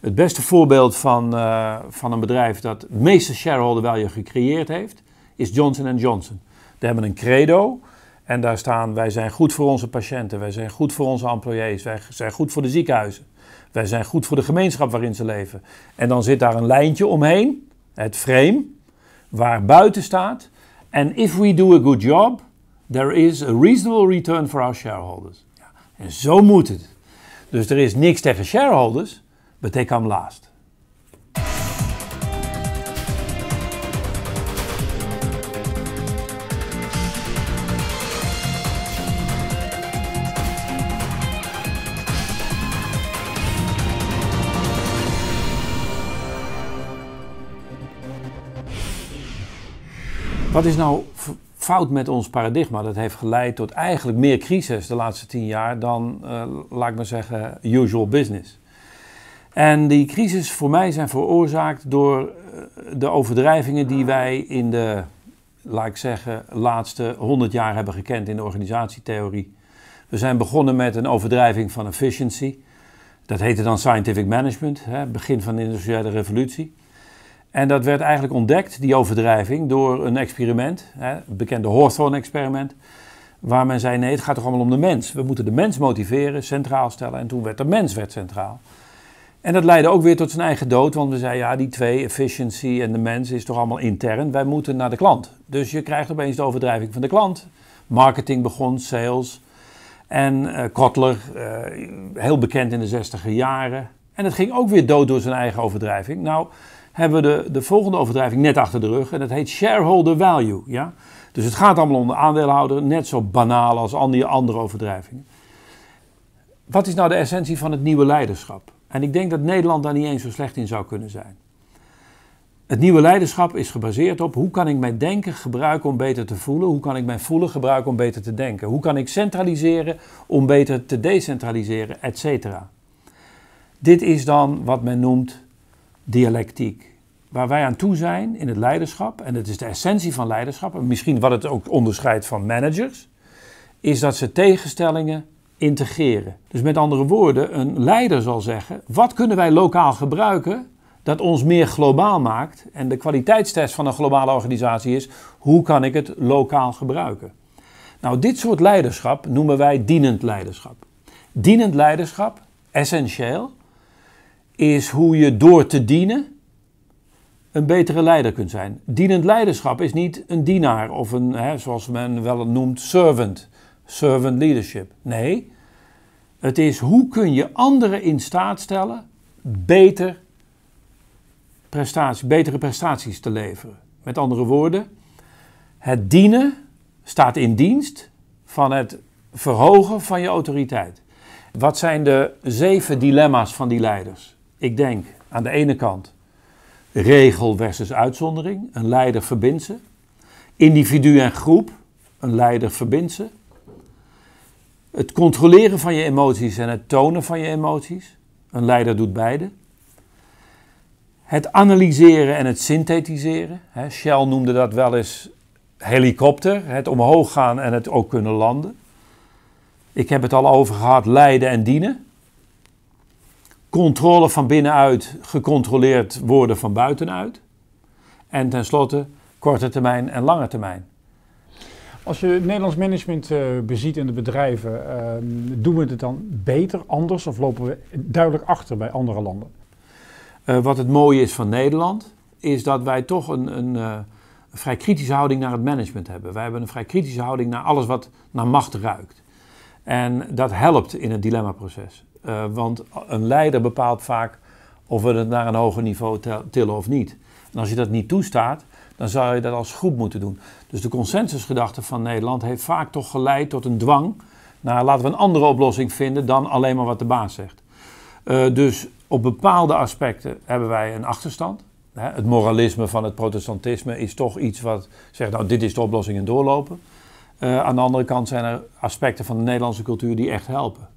het beste voorbeeld van, eh, van een bedrijf dat het meeste shareholder value gecreëerd heeft, is Johnson Johnson. Die hebben een credo en daar staan wij zijn goed voor onze patiënten, wij zijn goed voor onze employees, wij zijn goed voor de ziekenhuizen, wij zijn goed voor de gemeenschap waarin ze leven. En dan zit daar een lijntje omheen, het frame, waar buiten staat, and if we do a good job, there is a reasonable return for our shareholders. en zo moet het. Dus er is niks tegen shareholders, but they come last. Wat is nou fout met ons paradigma? Dat heeft geleid tot eigenlijk meer crisis de laatste tien jaar dan, eh, laat ik maar zeggen, usual business. En die crisis voor mij zijn veroorzaakt door eh, de overdrijvingen die wij in de, laat ik zeggen, laatste 100 jaar hebben gekend in de organisatietheorie. We zijn begonnen met een overdrijving van efficiency. Dat heette dan scientific management, hè, begin van de industriële revolutie. En dat werd eigenlijk ontdekt, die overdrijving, door een experiment, hè, het bekende Hawthorne-experiment, waar men zei: nee, het gaat toch allemaal om de mens. We moeten de mens motiveren, centraal stellen. En toen werd de mens werd centraal. En dat leidde ook weer tot zijn eigen dood, want we zeiden ja, die twee, efficiency en de mens, is toch allemaal intern. Wij moeten naar de klant. Dus je krijgt opeens de overdrijving van de klant. Marketing begon, sales. En eh, Kotler, eh, heel bekend in de zestiger jaren. En het ging ook weer dood door zijn eigen overdrijving. Nou hebben we de, de volgende overdrijving net achter de rug en dat heet shareholder value. Ja? Dus het gaat allemaal om de aandeelhouder, net zo banaal als al die andere overdrijvingen. Wat is nou de essentie van het nieuwe leiderschap? En ik denk dat Nederland daar niet eens zo slecht in zou kunnen zijn. Het nieuwe leiderschap is gebaseerd op hoe kan ik mijn denken gebruiken om beter te voelen? Hoe kan ik mijn voelen gebruiken om beter te denken? Hoe kan ik centraliseren om beter te decentraliseren, et cetera? Dit is dan wat men noemt dialectiek. Waar wij aan toe zijn in het leiderschap, en dat is de essentie van leiderschap, en misschien wat het ook onderscheidt van managers, is dat ze tegenstellingen integreren. Dus met andere woorden, een leider zal zeggen: wat kunnen wij lokaal gebruiken dat ons meer globaal maakt? En de kwaliteitstest van een globale organisatie is: hoe kan ik het lokaal gebruiken? Nou, dit soort leiderschap noemen wij dienend leiderschap. Dienend leiderschap, essentieel, is hoe je door te dienen een betere leider kunt zijn. Dienend leiderschap is niet een dienaar of een, hè, zoals men wel noemt, servant servant leadership. Nee, het is hoe kun je anderen in staat stellen beter prestatie, betere prestaties te leveren. Met andere woorden, het dienen staat in dienst van het verhogen van je autoriteit. Wat zijn de zeven dilemma's van die leiders? Ik denk aan de ene kant regel versus uitzondering. Een leider verbindt ze. Individu en groep. Een leider verbindt ze. Het controleren van je emoties en het tonen van je emoties. Een leider doet beide. Het analyseren en het synthetiseren. Shell noemde dat wel eens helikopter. Het omhoog gaan en het ook kunnen landen. Ik heb het al over gehad, leiden en dienen. Controle van binnenuit, gecontroleerd worden van buitenuit. En tenslotte korte termijn en lange termijn. Als je Nederlands management eh, beziet in de bedrijven, ehm, doen we het dan beter, anders of lopen we duidelijk achter bij andere landen? Eh, wat het mooie is van Nederland, is dat wij toch een, een, eh, een, vrij kritische houding naar het management hebben. Wij hebben een vrij kritische houding naar alles wat naar macht ruikt. En dat helpt in het dilemmaproces. want een leider bepaalt vaak of we het naar een hoger niveau tillen of niet. En als je dat niet toestaat, dan zou je dat als groep moeten doen. Dus de consensusgedachte van Nederland heeft vaak toch geleid tot een dwang naar laten we een andere oplossing vinden dan alleen maar wat de baas zegt. Eh, dus op bepaalde aspecten hebben wij een achterstand. Het moralisme van het protestantisme is toch iets wat zegt, nou dit is de oplossing en doorlopen. Eh, aan de andere kant zijn er aspecten van de Nederlandse cultuur die echt helpen.